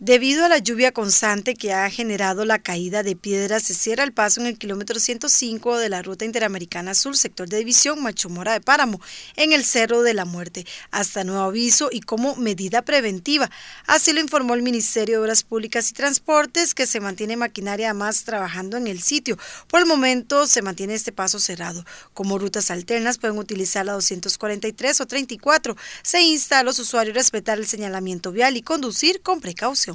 Debido a la lluvia constante que ha generado la caída de piedras, se cierra el paso en el kilómetro 105 de la Ruta Interamericana Sur, sector de división Machomora de Páramo, en el Cerro de la Muerte, hasta nuevo aviso y como medida preventiva. Así lo informó el Ministerio de Obras Públicas y Transportes, que se mantiene maquinaria más trabajando en el sitio. Por el momento se mantiene este paso cerrado. Como rutas alternas pueden utilizar la 243 o 34. Se insta a los usuarios a respetar el señalamiento vial y conducir con precaución.